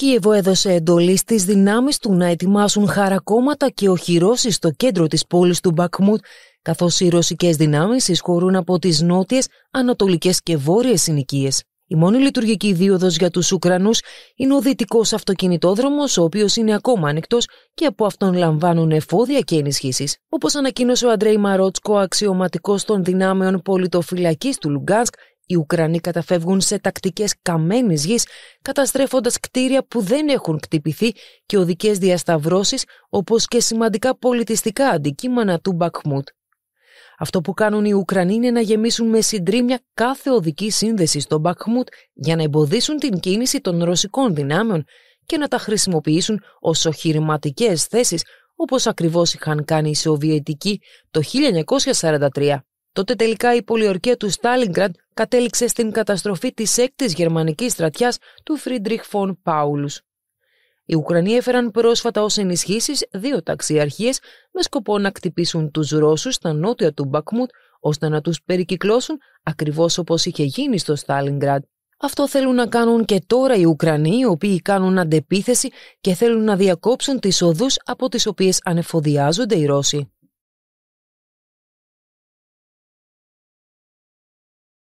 Κίεβο έδωσε εντολή στις δυνάμεις του να ετοιμάσουν χαρακόμματα και οχυρώσεις στο κέντρο της πόλης του Μπακμούτ, καθώς οι ρωσικές δυνάμεις εισχωρούν από τις νότιες, ανατολικές και βόρειες συνοικίες. Η μόνη λειτουργική δίωδος για τους Ουκρανούς είναι ο δυτικός αυτοκινητόδρομος, ο οποίος είναι ακόμα ανοιχτός και από αυτόν λαμβάνουν εφόδια και ενισχύσεις, όπως ανακοίνωσε ο Αντρέι Μαρότσκο, αξιωματικός των δυνάμεων πολιτοφυλακής του Λουγκάνσκ, οι Ουκρανοί καταφεύγουν σε τακτικές καμένης γης καταστρέφοντας κτίρια που δεν έχουν κτυπηθεί και οδικές διασταυρώσεις όπως και σημαντικά πολιτιστικά αντικείμενα του Μπακμούτ. Αυτό που κάνουν οι Ουκρανοί είναι να γεμίσουν με συντρίμια κάθε οδική σύνδεση στο Μπακμούτ για να εμποδίσουν την κίνηση των ρωσικών δυνάμεων και να τα χρησιμοποιήσουν ως οχυρηματικές θέσεις όπως ακριβώς είχαν κάνει οι Σοβιετικοί το 1943. Τότε τελικά η πολιορκία του Στάλιγκραντ κατέληξε στην καταστροφή της έκτης γερμανικής στρατιάς του Φρίντριχ Φων Πάουλους. Οι Ουκρανοί έφεραν πρόσφατα ως ενισχύσεις δύο ταξιαρχίες με σκοπό να κτυπήσουν τους Ρώσους στα νότια του Μπακμούτ ώστε να τους περικυκλώσουν ακριβώς όπως είχε γίνει στο Στάλινγκραντ. Αυτό θέλουν να κάνουν και τώρα οι Ουκρανοί, οι οποίοι κάνουν αντεπίθεση και θέλουν να διακόψουν τις οδούς από τις οποίες ανεφοδιάζονται οι Ρώσοι.